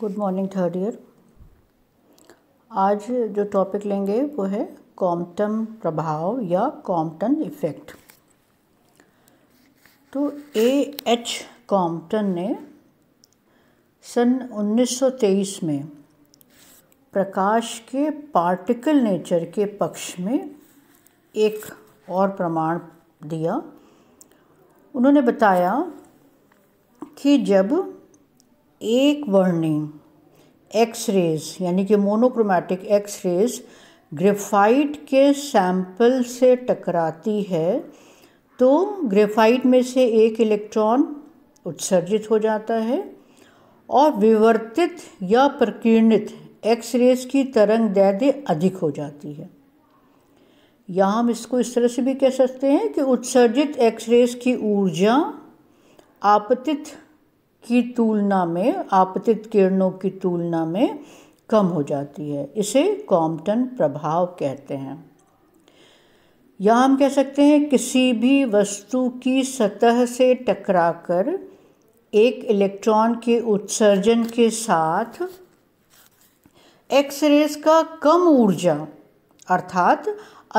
good morning third year आज जो topic लेंगे वो है कॉम्पटन प्रभाव या कॉम्पटन इफेक्ट तो ए एच कॉम्पटन ने सन 1923 में प्रकाश के पार्टिकल नेचर के पक्ष में एक और प्रमाण दिया उन्होंने बताया कि जब एक वर्णिंग एक्स रेज यानी कि मोनोक्रोमैटिक एक्स रेज ग्रेफाइट के सैंपल से टकराती है तो ग्रेफाइट में से एक इलेक्ट्रॉन उत्सर्जित हो जाता है और विवर्तित या प्रकीर्णित एक्स रेज की तरंग दैर्ध्य अधिक हो जाती है या हम इसको इस तरह से भी कह सकते हैं कि उत्सर्जित एक्स रेज की ऊर्जा आपतित की तुलना में आपतित किरणों की तुलना में कम हो जाती है इसे कॉम्पटन प्रभाव कहते हैं या हम कह सकते हैं किसी भी वस्तु की सतह से टकराकर एक इलेक्ट्रॉन के उत्सर्जन के साथ एक्सरेज का कम ऊर्जा अर्थात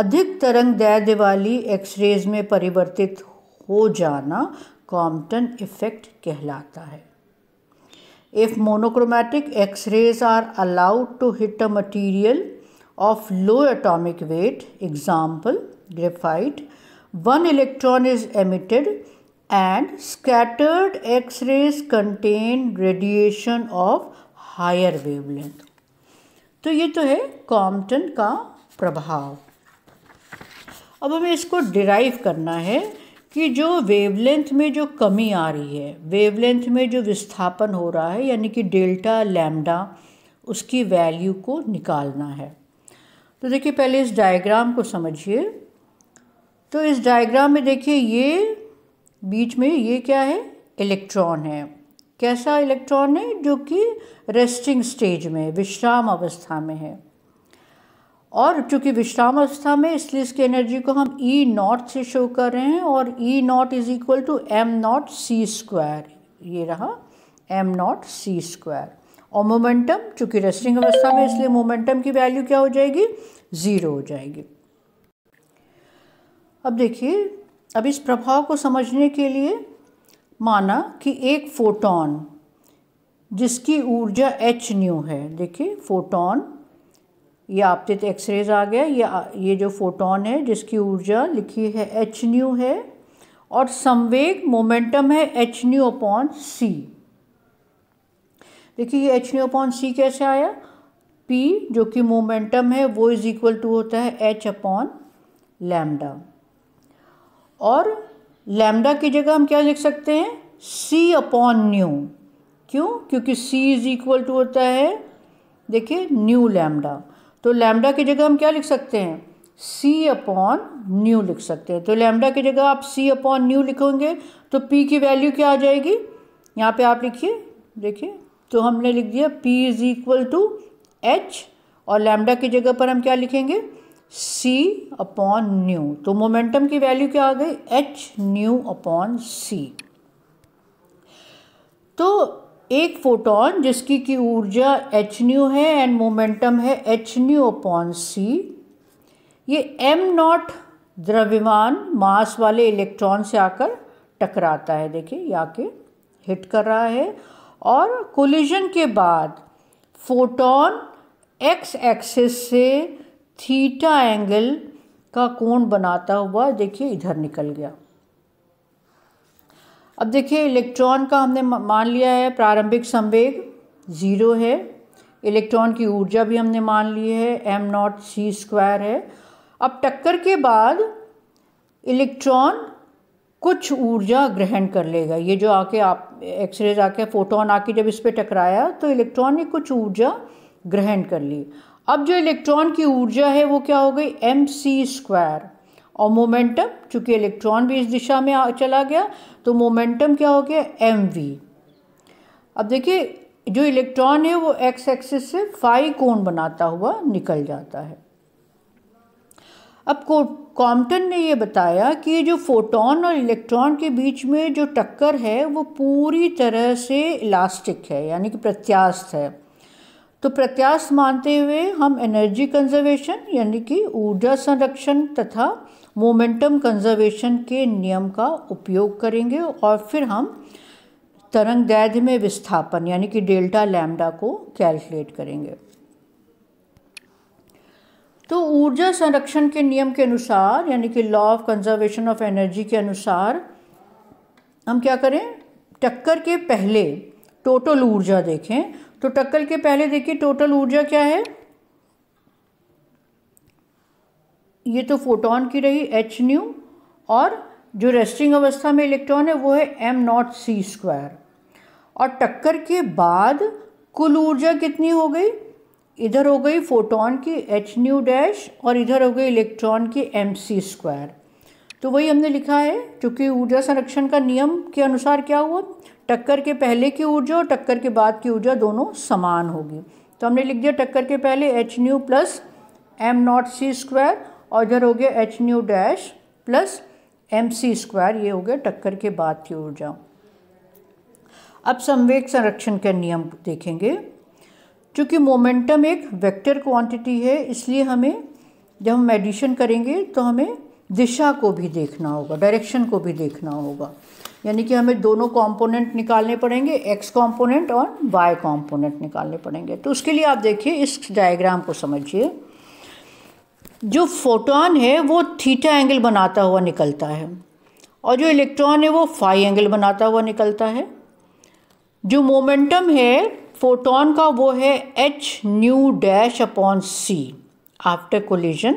अधिक तरंग दैद्य वाली एक्सरेज में परिवर्तित हो जाना कॉम्प्टन इफेक्ट कहलाता है if monochromatic X rays are allowed to hit a material of low atomic weight example graphite one electron is emitted and scattered X rays contain radiation of higher wavelength तो ये तो है कॉम्प्टन का प्रभाव अब हमें इसको डिराइव करना है कि जो वेवलेंथ में जो कमी आ रही है वेवलेंथ में जो विस्थापन हो रहा है यानी कि डेल्टा लैम्डा उसकी वैल्यू को निकालना है तो देखिए पहले इस डायग्राम को समझिए तो इस डायग्राम में देखिए ये बीच में ये क्या है इलेक्ट्रॉन है कैसा इलेक्ट्रॉन है जो कि रेस्टिंग स्टेज में विश्राम अवस्था में है और चूँकि विश्राम अवस्था में इसलिए इसकी एनर्जी को हम ई e नॉट से शो कर रहे हैं और E naught is equal to M naught C square ये रहा एम नॉट सी स्क्वायर और मोमेंटम चूँकि रेस्टिंग अवस्था में इसलिए मोमेंटम की वैल्यू क्या हो जाएगी ज़ीरो हो जाएगी अब देखिए अब इस प्रभाव को समझने के लिए माना कि एक फोटॉन जिसकी ऊर्जा एच न्यू है देखिए फोटॉन ये आपतित एक्सरेज आ गया ये ये जो फोटोन है जिसकी ऊर्जा लिखी है एच न्यू है और संवेग मोमेंटम है एच न्यू अपॉन सी देखिए ये एच न्यू अपॉन सी कैसे आया पी जो कि मोमेंटम है वो इज इक्वल टू होता है एच अपॉन लैमडा और लैमडा की जगह हम क्या लिख सकते हैं सी अपॉन न्यू क्यों क्योंकि सी इज इक्वल टू होता है देखिए न्यू लैमडा तो लैम्डा की जगह हम क्या लिख सकते हैं सी अपॉन न्यू लिख सकते हैं तो लैम्डा की जगह आप सी अपॉन न्यू लिखोगे तो पी की वैल्यू क्या आ जाएगी यहाँ पे आप लिखिए देखिए तो हमने लिख दिया P is equal to H और लैम्डा की जगह पर हम क्या लिखेंगे सी अपॉन न्यू तो मोमेंटम की वैल्यू क्या आ गई एच न्यू अपॉन सी तो एक फोटोन जिसकी की ऊर्जा एच न्यू है एंड मोमेंटम है एच न्यू अपॉन सी ये एम नॉट द्रव्यमान मास वाले इलेक्ट्रॉन से आकर टकराता है देखिए या आके हिट कर रहा है और कोलिजन के बाद फोटोन एक्स एक्सिस से थीटा एंगल का कोण बनाता हुआ देखिए इधर निकल गया अब देखिए इलेक्ट्रॉन का हमने मान लिया है प्रारंभिक संवेग ज़ीरो है इलेक्ट्रॉन की ऊर्जा भी हमने मान ली है एम नॉट सी स्क्वायर है अब टक्कर के बाद इलेक्ट्रॉन कुछ ऊर्जा ग्रहण कर लेगा ये जो आके आप एक्सरेज आके फोटोन आके जब इस पर टकराया तो इलेक्ट्रॉन ने कुछ ऊर्जा ग्रहण कर ली अब जो इलेक्ट्रॉन की ऊर्जा है वो क्या हो गई एम सी स्क्वायर और मोमेंटम चूंकि इलेक्ट्रॉन भी इस दिशा में चला गया तो मोमेंटम क्या हो गया एम वी अब देखिए जो इलेक्ट्रॉन है वो एक्स एक्सिस से फाइव कोण बनाता हुआ निकल जाता है अब को कॉम्पटन ने ये बताया कि जो फोटोन और इलेक्ट्रॉन के बीच में जो टक्कर है वो पूरी तरह से इलास्टिक है यानी कि प्रत्यास्थ है तो प्रत्यास्थ मानते हुए हम एनर्जी कंजर्वेशन यानी कि ऊर्जा संरक्षण तथा मोमेंटम कंजर्वेशन के नियम का उपयोग करेंगे और फिर हम तरंग दैर्ध्य में विस्थापन यानी कि डेल्टा लैम्डा को कैलकुलेट करेंगे तो ऊर्जा संरक्षण के नियम के अनुसार यानी कि law of conservation of energy के अनुसार हम क्या करें टक्कर के पहले टोटल ऊर्जा देखें तो टक्कर के पहले देखिए टोटल ऊर्जा क्या है ये तो फोटोन की रही एच न्यू और जो रेस्टिंग अवस्था में इलेक्ट्रॉन है वो है एम नॉट सी स्क्वायर और टक्कर के बाद कुल ऊर्जा कितनी हो गई इधर हो गई फोटोन की एच न्यू डैश और इधर हो गई इलेक्ट्रॉन की एम सी स्क्वायर तो वही हमने लिखा है चूँकि ऊर्जा संरक्षण का नियम के अनुसार क्या हुआ टक्कर के पहले की ऊर्जा और टक्कर के बाद की ऊर्जा दोनों समान होगी तो हमने लिख दिया टक्कर के पहले H nu plus M naught सी स्क्वायर और इधर हो गया H nu dash plus M C square ये हो गया टक्कर के बाद की ऊर्जा अब संवेग संरक्षण के नियम देखेंगे चूँकि मोमेंटम एक वेक्टर क्वांटिटी है इसलिए हमें जब हम एडिशन करेंगे तो हमें दिशा को भी देखना होगा डायरेक्शन को भी देखना होगा यानी कि हमें दोनों कंपोनेंट निकालने पड़ेंगे एक्स कंपोनेंट और वाई कंपोनेंट निकालने पड़ेंगे तो उसके लिए आप देखिए इस डायग्राम को समझिए जो फोटोन है वो थीटा एंगल बनाता हुआ निकलता है और जो इलेक्ट्रॉन है वो फाई एंगल बनाता हुआ निकलता है जो मोमेंटम है फोटोन का वो है H nu dash upon C after collision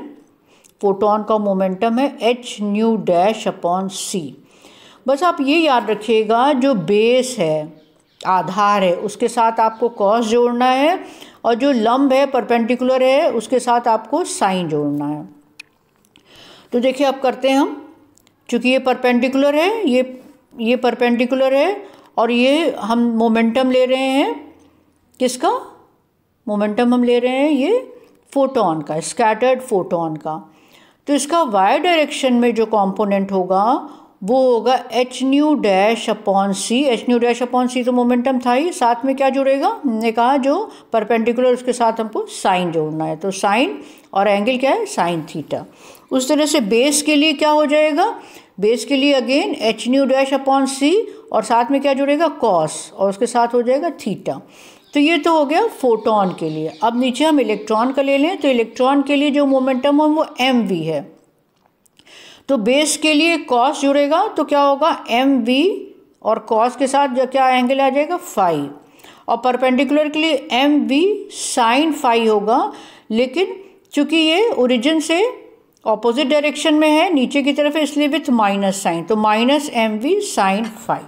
photon का मोमेंटम है H nu dash upon C बस आप ये याद रखिएगा जो बेस है आधार है उसके साथ आपको कॉस जोड़ना है और जो लंब है परपेंडिकुलर है उसके साथ आपको साइन जोड़ना है तो देखिए अब करते हैं हम चूँकि ये परपेंडिकुलर है ये ये परपेंडिकुलर है और ये हम मोमेंटम ले रहे हैं किसका मोमेंटम हम ले रहे हैं ये फोटोन का स्कैटर्ड फोटोन का तो इसका वाई डायरेक्शन में जो कंपोनेंट होगा वो होगा H nu dash upon C H nu dash upon C तो मोमेंटम था ही साथ में क्या जुड़ेगा हमने कहा जो परपेंडिकुलर उसके साथ हमको साइन जोड़ना है तो साइन और एंगल क्या है साइन थीटा उस तरह से बेस के लिए क्या हो जाएगा बेस के लिए again H nu dash upon C और साथ में क्या जुड़ेगा कॉस और उसके साथ हो जाएगा थीटा तो ये तो हो गया फोटोन के लिए अब नीचे हम इलेक्ट्रॉन का ले लें तो इलेक्ट्रॉन के लिए जो मोमेंटम है वो एम वी है तो बेस के लिए कॉस जुड़ेगा तो क्या होगा एम वी और कॉस के साथ क्या एंगल आ जाएगा फाइव और परपेंडिकुलर के लिए एम वी साइन फाइव होगा लेकिन चूंकि ये ओरिजिन से ऑपोजिट डायरेक्शन में है नीचे की तरफ है इसलिए विथ माइनस साइन तो minus M V sine phi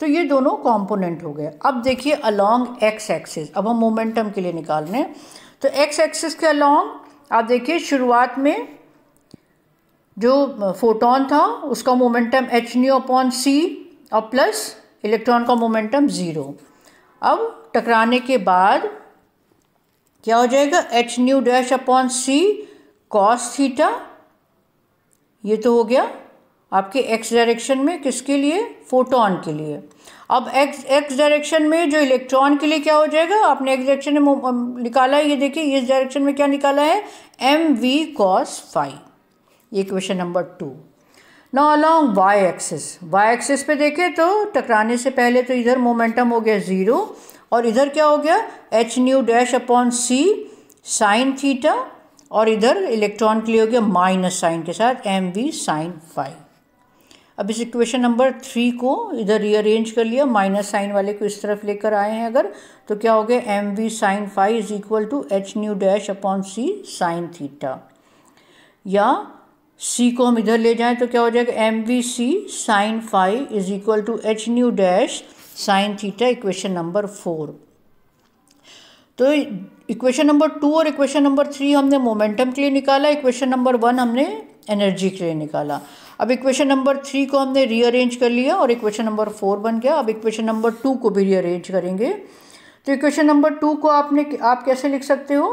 तो ये दोनों कॉम्पोनेंट हो गए अब देखिए अलोंग एक्स एक्सिस अब हम मोमेंटम के लिए निकाल रहे हैं तो एक्स एक्सिस के अलोंग आप देखिए शुरुआत में जो फोटोन था उसका momentum H nu upon C और प्लस इलेक्ट्रॉन का मोमेंटम ज़ीरो अब टकराने के बाद क्या हो जाएगा H nu dash upon C cos theta ये तो हो गया आपके एक्स डायरेक्शन में किसके लिए फोटोन के लिए अब एक्स एक्स डायरेक्शन में जो इलेक्ट्रॉन के लिए क्या हो जाएगा आपने एक्स डायरेक्शन में निकाला है ये देखिए इस डायरेक्शन में क्या निकाला है एम वी कॉस फाइव ये question number two no along Y axis Y axis पे देखें तो टकराने से पहले तो इधर मोमेंटम हो गया ज़ीरो और इधर क्या हो गया H nu dash upon C sine theta और इधर इलेक्ट्रॉन के लिए हो गया माइनस साइन के साथ एम वी साइन फाइव अब इस इक्वेशन नंबर थ्री को इधर रीअरेंज कर लिया माइनस साइन वाले को इस तरफ लेकर आए हैं अगर तो क्या हो गया M V sine phi is equal to H nu dash upon C sine theta या सी को हम इधर ले जाएं तो क्या हो जाएगा M V C sine phi is equal to H nu dash sine theta equation number four तो इक्वेशन नंबर टू और इक्वेशन नंबर थ्री हमने मोमेंटम के लिए निकाला इक्वेशन नंबर वन हमने एनर्जी के लिए निकाला अब इक्वेशन नंबर थ्री को हमने रीअरेंज कर लिया और इक्वेशन नंबर फोर बन गया अब इक्वेशन नंबर टू को भी रीअरेंज करेंगे तो इक्वेशन नंबर टू को आपने आप कैसे लिख सकते हो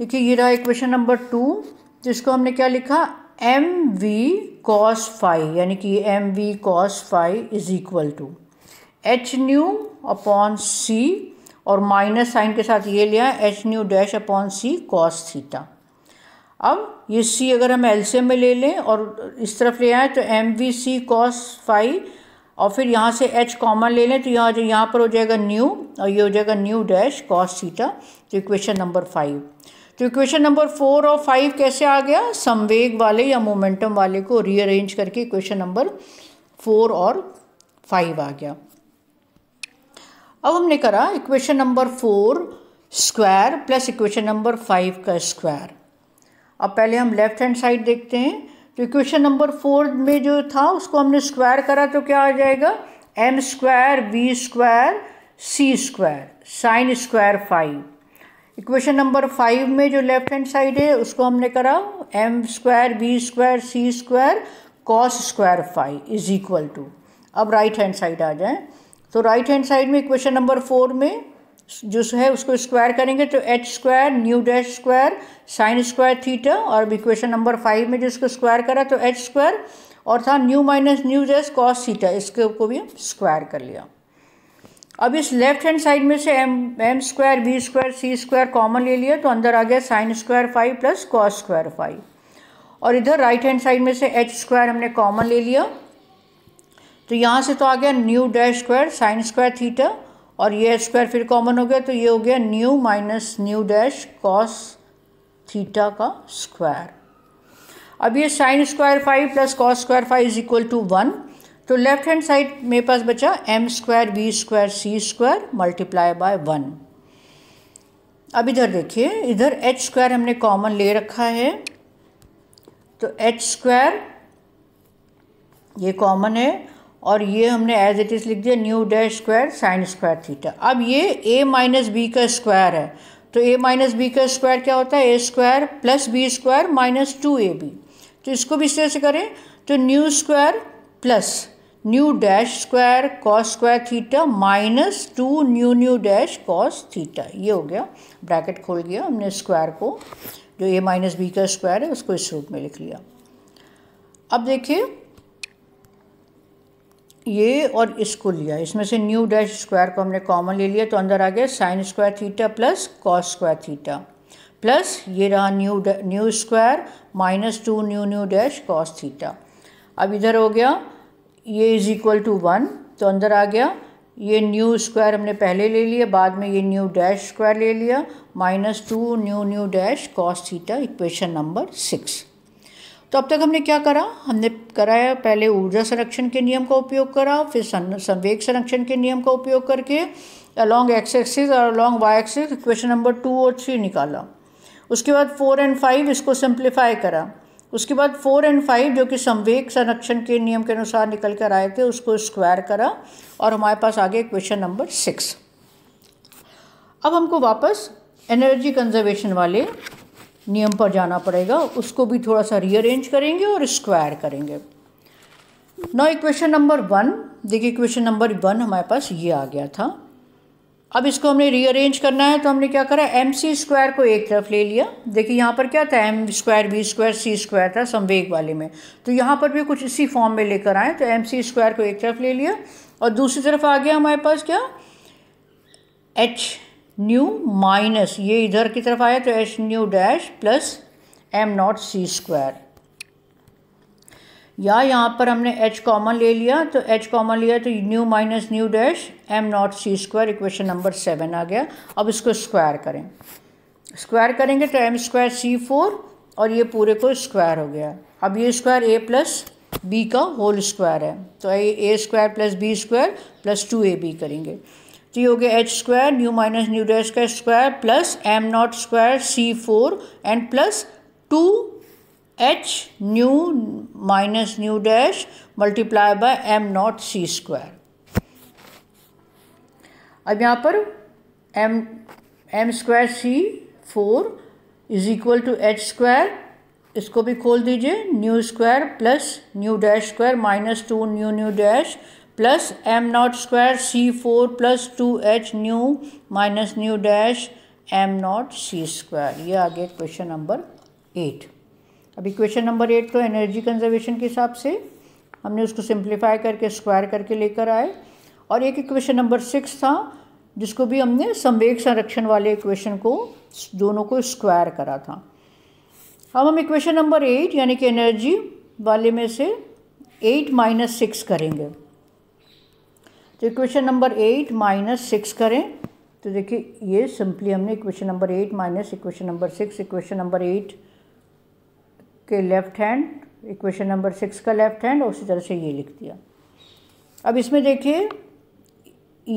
देखिए ये रहा इक्वेशन नंबर टू जिसको हमने क्या लिखा एम वी कॉस फाइव यानी कि M V cos phi is equal to H nu upon C और माइनस साइन के साथ ये लिया H nu dash upon C cos theta अब ये सी अगर हम एलसीएम में ले लें और इस तरफ ले आए तो M V C cos phi और फिर यहाँ से एच कॉमन ले लें तो यहाँ जो यहाँ पर हो जाएगा न्यू और ये हो जाएगा न्यू डैश कॉस थीटा तो इक्वेशन नंबर फाइव तो इक्वेशन नंबर फोर और फाइव कैसे आ गया संवेग वाले या मोमेंटम वाले को रीअरेंज करके इक्वेशन नंबर फोर और फाइव आ गया अब हमने करा equation number four square plus equation number five का स्क्वायर अब पहले हम लेफ्ट हैंड साइड देखते हैं तो इक्वेशन नंबर फोर में जो था उसको हमने स्क्वायर करा तो क्या आ जाएगा एम स्क्वायर बी स्क्वायर सी square sine square phi equation number five में जो लेफ्ट हैंड साइड है उसको हमने करा M square B square C square cos square phi is equal to अब राइट हैंड साइड आ जाए तो राइट हैंड साइड में इक्वेशन नंबर फोर में जो है उसको स्क्वायर करेंगे तो H square nu dash square sine square theta और अब इक्वेशन नंबर फाइव में जिसको स्क्वायर करा तो एच स्क्वायर और था nu minus nu dash cos theta इसके को भी स्क्वायर कर लिया अब इस लेफ्ट हैंड साइड में से M M square B square सी स्क्वायर कॉमन ले लिया तो अंदर आ गया sine square phi plus cos square phi और इधर राइट हैंड साइड में से एच स्क्वायर हमने कॉमन ले लिया तो यहाँ से तो आ गया nu dash square sine square theta और ये स्क्वायर फिर कॉमन हो गया तो ये हो गया nu minus nu dash cos theta का स्क्वायर अब ये sine square phi plus cos square phi is equal to one तो लेफ्ट हैंड साइड मेरे पास बचा M square B square C square multiply by one अब इधर देखिए इधर एच स्क्वायर हमने कॉमन ले रखा है तो एच स्क्वायर ये कॉमन है और ये हमने एज इट इज़ लिख दिया nu dash square sine square theta अब ये ए माइनस बी का स्क्वायर है तो ए माइनस बी का स्क्वायर क्या होता है A square plus B square minus two A B तो इसको भी इस तरह से करें तो nu square plus nu dash square cos square theta minus two nu nu dash cos theta ये हो गया ब्रैकेट खोल गया हमने स्क्वायर को जो ए माइनस बी का स्क्वायर है उसको इस रूप में लिख लिया अब देखिए ये और इसको लिया इसमें से न्यू डैश स्क्वायर को हमने कॉमन ले लिया तो अंदर आ गया sine square theta plus cos square theta plus ये रहा nu nu square minus two nu nu dash cos theta अब इधर हो गया ये इज़ इक्वल टू वन तो अंदर आ गया ये न्यू स्क्वायर हमने पहले ले लिया बाद में ये न्यू डैश स्क्वायर ले लिया minus two nu nu dash cos theta equation number six तो अब तक हमने क्या करा हमने कराया पहले ऊर्जा संरक्षण के नियम का उपयोग करा फिर संवेग संरक्षण के नियम का उपयोग करके अलॉन्ग एक्स एक्सिस और along Y axis equation number two और थ्री निकाला उसके बाद फोर एंड फाइव इसको सिंप्लीफाई करा उसके बाद फोर एंड फाइव जो कि संवेक संरक्षण के नियम के अनुसार निकल कर आए थे उसको स्क्वायर करा और हमारे पास आ क्वेश्चन नंबर सिक्स अब हमको वापस एनर्जी कंजर्वेशन वाले नियम पर जाना पड़ेगा उसको भी थोड़ा सा रीअरेंज करेंगे और स्क्वायर करेंगे नौ इक्वेशन नंबर वन देखिए इक्वेशन नंबर वन हमारे पास ये आ गया था अब इसको हमने रीअरेंज करना है तो हमने क्या करा एम सी स्क्वायर को एक तरफ ले लिया देखिए यहाँ पर क्या था एम स्क्वायर बी स्क्वायर सी स्क्वायर था संवेग वाले में तो यहाँ पर भी कुछ इसी फॉर्म में लेकर आए तो एम सी स्क्वायर को एक तरफ ले लिया और दूसरी तरफ आ गया हमारे पास क्या एच न्यू माइनस ये इधर की तरफ आया तो H nu dash plus M naught सी स्क्वायर या यहाँ पर हमने h कॉमन ले लिया तो h कॉमन लिया तो nu minus nu dash M naught सी स्क्वायर इक्वेशन नंबर सेवन आ गया अब इसको स्क्वायर करें स्क्वायर करेंगे तो एम स्क्वायर सी फोर और ये पूरे को स्क्वायर हो गया अब ये स्क्वायर ए प्लस बी का होल स्क्वायर है तो ये a square plus B square plus two A b करेंगे तो ये हो गया h square nu minus nu dash का square plus M naught square c four and plus two H nu minus nu dash multiply by m naught C square अब यहाँ पर m M square c four is equal to h square इसको भी खोल दीजिए nu square plus nu dash square minus two nu nu dash plus M naught square c four plus two H nu minus nu dash M naught सी square ये आ गया question number eight अब equation number eight तो energy conservation के हिसाब से हमने उसको सिंप्लीफाई करके स्क्वायर करके लेकर आए और एक इक्वेशन नंबर सिक्स था जिसको भी हमने संवेग संरक्षण वाले इक्वेशन को दोनों को स्क्वायर करा था अब हम इक्वेशन नंबर एट यानी कि एनर्जी वाले में से एट माइनस सिक्स करेंगे तो equation number eight minus six करें तो देखिए ये सिंपली हमने equation number eight minus equation number six equation number eight के left hand equation number six का लेफ्ट हैंड और उसी तरह से ये लिख दिया अब इसमें देखिए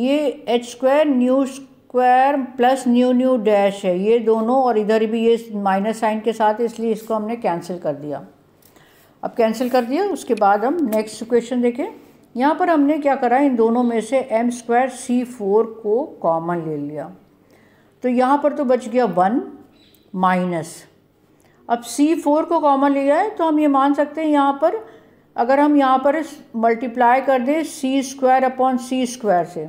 ये h square nu square plus nu nu dash है ये दोनों और इधर भी ये माइनस साइन के साथ इसलिए इसको हमने कैंसिल कर दिया अब कैंसिल कर दिया उसके बाद हम नेक्स्ट इक्वेशन देखें यहाँ पर हमने क्या करा इन दोनों में से एम स्क्वायर सी फोर को कॉमन ले लिया तो यहाँ पर तो बच गया वन माइनस अब सी फोर को कॉमन लिया है तो हम ये मान सकते हैं यहाँ पर अगर हम यहाँ पर मल्टीप्लाई कर दें c square upon c square से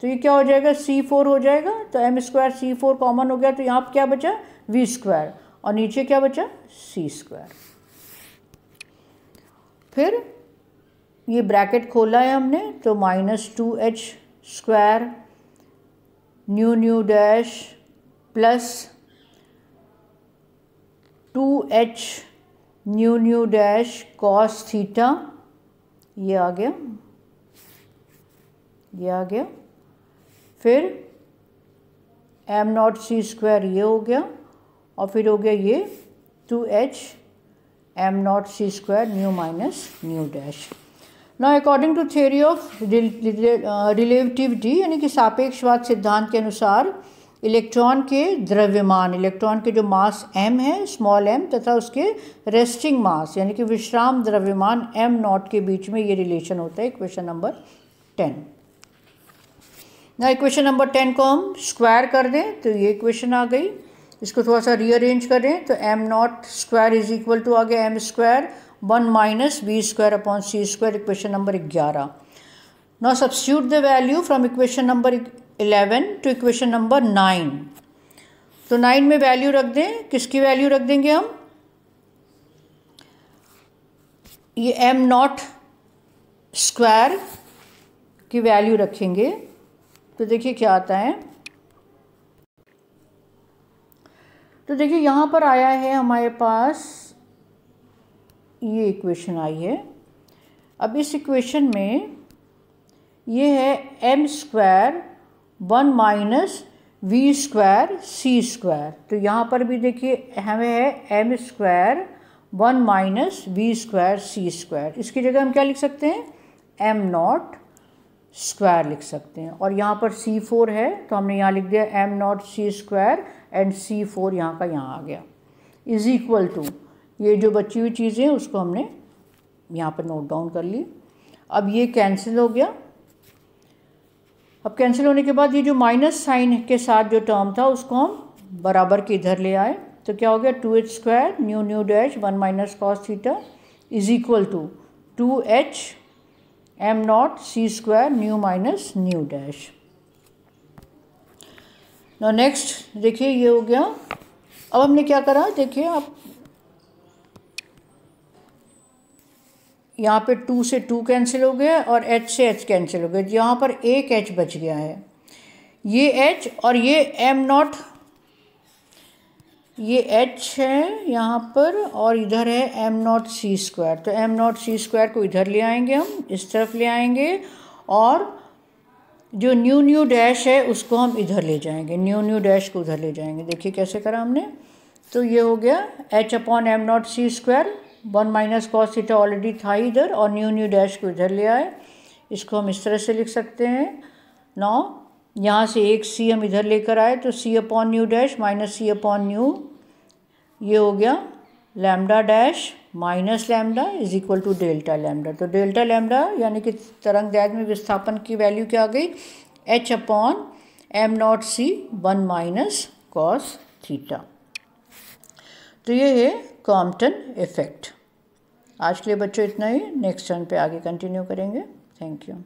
तो ये क्या हो जाएगा सी फोर हो जाएगा तो m square c four common हो गया तो यहाँ पर क्या बचा वी स्क्वायर और नीचे क्या बचा सी स्क्वायर फिर ये ब्रैकेट खोला है हमने तो minus two h square nu nu dash plus two H nu nu dash cos theta ये आ गया ये आ गया फिर एम नॉट सी स्क्वायर ये हो गया और फिर हो गया ये टू एच एम नॉट सी square nu minus nu dash ना according to theory of relativity यानी कि सापेक्षवाद सिद्धांत के अनुसार इलेक्ट्रॉन के द्रव्यमान इलेक्ट्रॉन के जो मास एम है स्मॉल एम तथा उसके रेस्टिंग मास यानी कि विश्राम द्रव्यमान एम नॉट के बीच में ये रिलेशन होता है इक्वेशन नंबर टेन ना इक्वेशन नंबर टेन को हम स्क्वायर कर दें तो ये इक्वेशन आ गई इसको थोड़ा सा रीअरेंज करें तो m naught square is equal to आ गया m square one minus b square upon c square equation number ग्यारह now substitute the value from equation number eleven to equation number nine तो नाइन में value रख दें किसकी value रख देंगे हम ये एम नॉट स्क्वायर की वैल्यू रखेंगे तो देखिए क्या आता है तो देखिए यहाँ पर आया है हमारे पास ये इक्वेशन आई है अब इस इक्वेशन में ये है m square one minus v square सी स्क्वायर तो यहाँ पर भी देखिए हमें है m square one minus v square सी स्क्वायर इसकी जगह हम क्या लिख सकते हैं एम नॉट स्क्वायर लिख सकते हैं और यहाँ पर सी फोर है तो हमने यहाँ लिख दिया m naught C square and c four यहाँ का यहाँ आ गया इज इक्वल टू ये जो बची हुई चीज़ें उसको हमने यहाँ पर नोट डाउन कर ली अब ये कैंसिल हो गया अब कैंसिल होने के बाद ये जो माइनस साइन के साथ जो टर्म था उसको हम बराबर के इधर ले आए तो क्या हो गया two h square nu nu dash one minus cos theta is equal to two h m naught C square nu minus nu dash next देखिए ये हो गया अब हमने क्या करा देखिए आप यहाँ पे टू से टू कैंसिल हो गया और एच से एच कैंसिल हो गया तो यहाँ पर एक एच बच गया है ये एच और ये एम नॉट ये एच है यहाँ पर और इधर है एम नॉट सी स्क्वायर तो एम नॉट सी स्क्वायर को इधर ले आएंगे हम इस तरफ ले आएंगे और जो न्यू न्यू डैश है उसको हम इधर ले जाएंगे न्यू न्यू डैश को उधर ले जाएंगे देखिए कैसे करा हमने तो ये हो गया एच अपॉन एम नॉट सी square one minus cos theta already था इधर और न्यू न्यू डैश को इधर ले आए इसको हम इस तरह से लिख सकते हैं नौ यहाँ से एक सी हम इधर लेकर आए तो c upon nu dash minus c upon nu ये हो गया lambda dash minus lambda is equal to delta lambda तो डेल्टा लैमडा यानी कि तरंग दैद में विस्थापन की वैल्यू क्या आ गई h upon m naught c one minus cos theta तो ये है कॉम्पटन इफ़ेक्ट आज के लिए बच्चों इतना ही नेक्स्ट टर्न पे आगे कंटिन्यू करेंगे थैंक यू